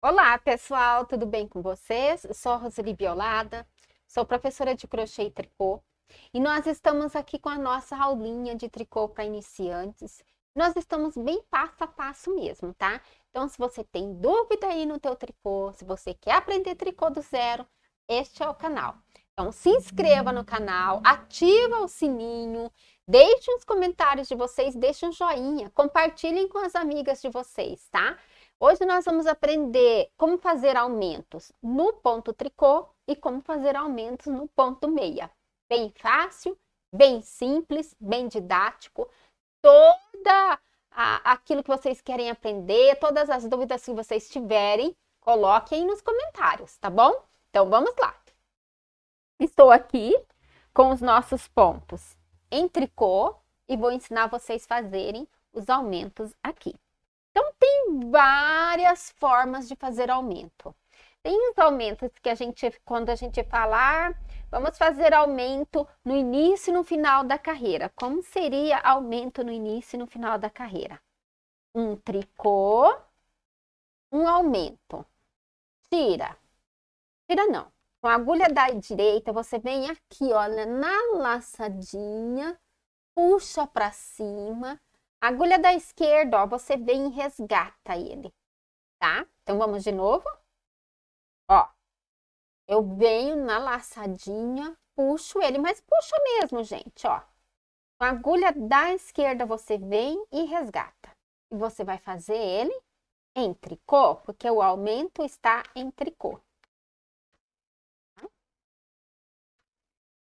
Olá, pessoal, tudo bem com vocês? Eu sou a Roseli Biolada, sou professora de crochê e tricô, e nós estamos aqui com a nossa aulinha de tricô para iniciantes. Nós estamos bem passo a passo mesmo, tá? Então, se você tem dúvida aí no teu tricô, se você quer aprender tricô do zero, este é o canal. Então, se inscreva no canal, ativa o sininho, deixe os comentários de vocês, deixe um joinha, compartilhem com as amigas de vocês, tá? Hoje nós vamos aprender como fazer aumentos no ponto tricô e como fazer aumentos no ponto meia. Bem fácil, bem simples, bem didático. Toda a, aquilo que vocês querem aprender, todas as dúvidas que vocês tiverem, coloquem aí nos comentários, tá bom? Então vamos lá. Estou aqui com os nossos pontos em tricô e vou ensinar vocês a fazerem os aumentos aqui tem várias formas de fazer aumento. Tem os aumentos que a gente, quando a gente falar, vamos fazer aumento no início e no final da carreira. Como seria aumento no início e no final da carreira? Um tricô, um aumento. Tira. Tira não. Com a agulha da direita, você vem aqui, olha, na laçadinha, puxa para cima Agulha da esquerda, ó, você vem e resgata ele, tá? Então, vamos de novo. Ó, eu venho na laçadinha, puxo ele, mas puxa mesmo, gente, ó. Com a agulha da esquerda, você vem e resgata. E você vai fazer ele em tricô, porque o aumento está em tricô. Tá?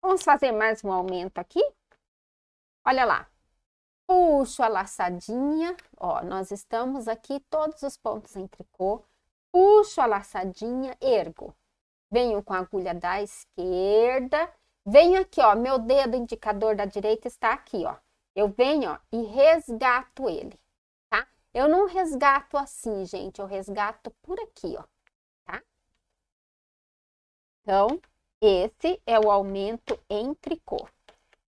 Vamos fazer mais um aumento aqui. Olha lá, puxo a laçadinha, ó, nós estamos aqui todos os pontos em tricô, puxo a laçadinha, ergo. Venho com a agulha da esquerda, venho aqui, ó, meu dedo indicador da direita está aqui, ó. Eu venho, ó, e resgato ele, tá? Eu não resgato assim, gente, eu resgato por aqui, ó, tá? Então, esse é o aumento em tricô.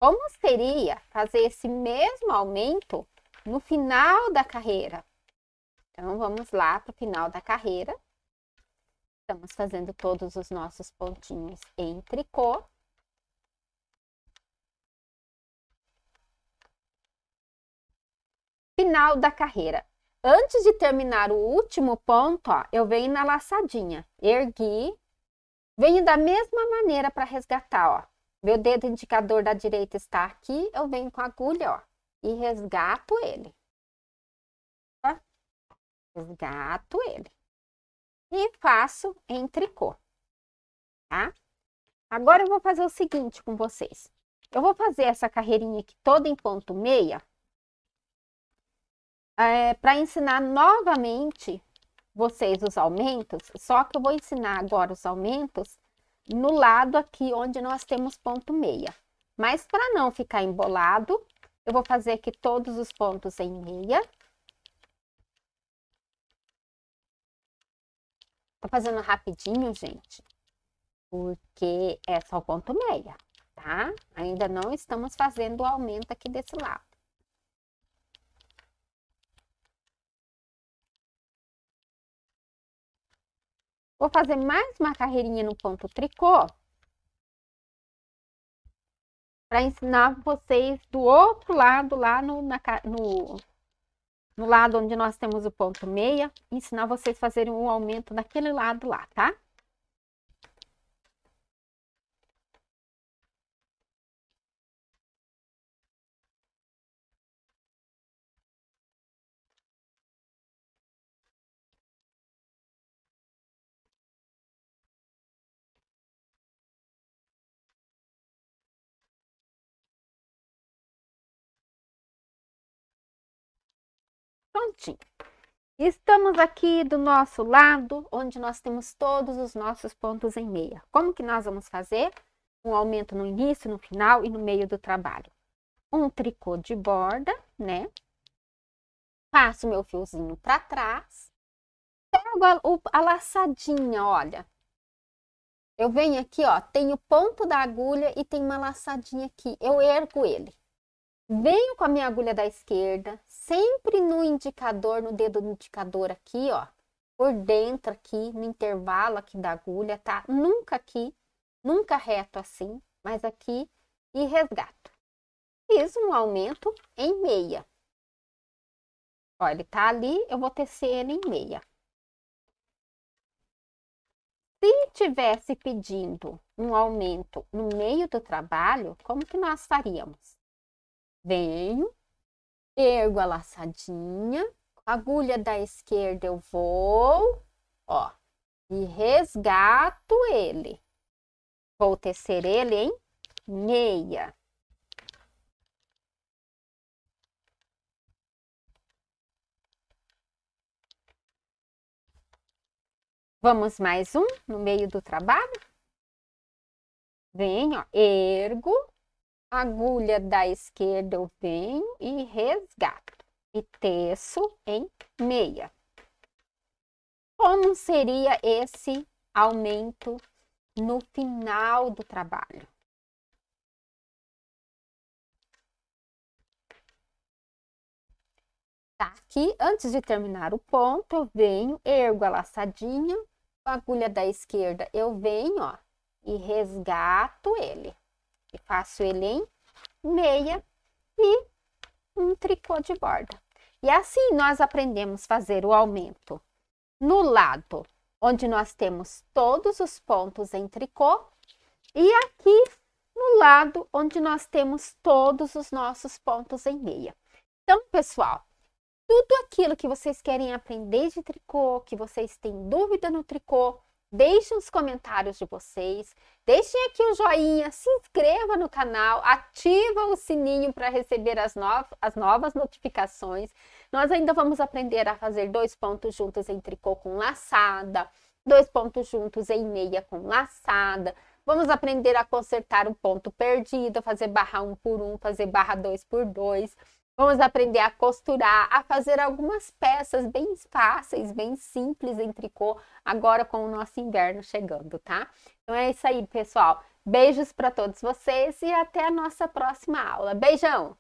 Como seria fazer esse mesmo aumento no final da carreira? Então, vamos lá para o final da carreira. Estamos fazendo todos os nossos pontinhos em tricô. Final da carreira. Antes de terminar o último ponto, ó, eu venho na laçadinha, ergui, venho da mesma maneira para resgatar, ó, meu dedo indicador da direita está aqui, eu venho com a agulha, ó, e resgato ele. Tá? resgato ele. E faço em tricô, tá? Agora eu vou fazer o seguinte com vocês. Eu vou fazer essa carreirinha aqui toda em ponto meia, é, para ensinar novamente vocês os aumentos, só que eu vou ensinar agora os aumentos no lado aqui onde nós temos ponto meia. Mas para não ficar embolado, eu vou fazer aqui todos os pontos em meia. Tô fazendo rapidinho, gente, porque é só o ponto meia, tá? Ainda não estamos fazendo o aumento aqui desse lado. Vou fazer mais uma carreirinha no ponto tricô para ensinar vocês do outro lado, lá no, na, no, no lado onde nós temos o ponto meia, ensinar vocês a fazerem um aumento daquele lado lá, tá? Prontinho. Estamos aqui do nosso lado, onde nós temos todos os nossos pontos em meia. Como que nós vamos fazer? Um aumento no início, no final e no meio do trabalho. Um tricô de borda, né? Passo meu fiozinho para trás. Pego a, a laçadinha, olha. Eu venho aqui, ó, tem o ponto da agulha e tem uma laçadinha aqui. Eu ergo ele. Venho com a minha agulha da esquerda, sempre no indicador, no dedo do indicador aqui, ó. Por dentro aqui, no intervalo aqui da agulha, tá? Nunca aqui, nunca reto assim, mas aqui e resgato. Fiz um aumento em meia. Ó, ele tá ali, eu vou tecer ele em meia. Se tivesse pedindo um aumento no meio do trabalho, como que nós faríamos? venho, ergo a laçadinha, agulha da esquerda eu vou, ó, e resgato ele. Vou tecer ele em meia. Vamos mais um no meio do trabalho? Venho, ó, ergo, agulha da esquerda eu venho e resgato e teço em meia. Como seria esse aumento no final do trabalho? Tá aqui, antes de terminar o ponto, eu venho, ergo a laçadinha, com a agulha da esquerda eu venho, ó, e resgato ele. Eu faço ele em meia e um tricô de borda. E assim nós aprendemos fazer o aumento. No lado onde nós temos todos os pontos em tricô e aqui no lado onde nós temos todos os nossos pontos em meia. Então, pessoal, tudo aquilo que vocês querem aprender de tricô, que vocês têm dúvida no tricô, Deixem os comentários de vocês, deixem aqui o um joinha, se inscreva no canal, ativa o sininho para receber as, no as novas notificações. Nós ainda vamos aprender a fazer dois pontos juntos em tricô com laçada, dois pontos juntos em meia com laçada, Vamos aprender a consertar o ponto perdido, fazer barra 1 por 1, fazer barra 2 por 2. Vamos aprender a costurar, a fazer algumas peças bem fáceis, bem simples em tricô, agora com o nosso inverno chegando, tá? Então é isso aí, pessoal. Beijos para todos vocês e até a nossa próxima aula. Beijão!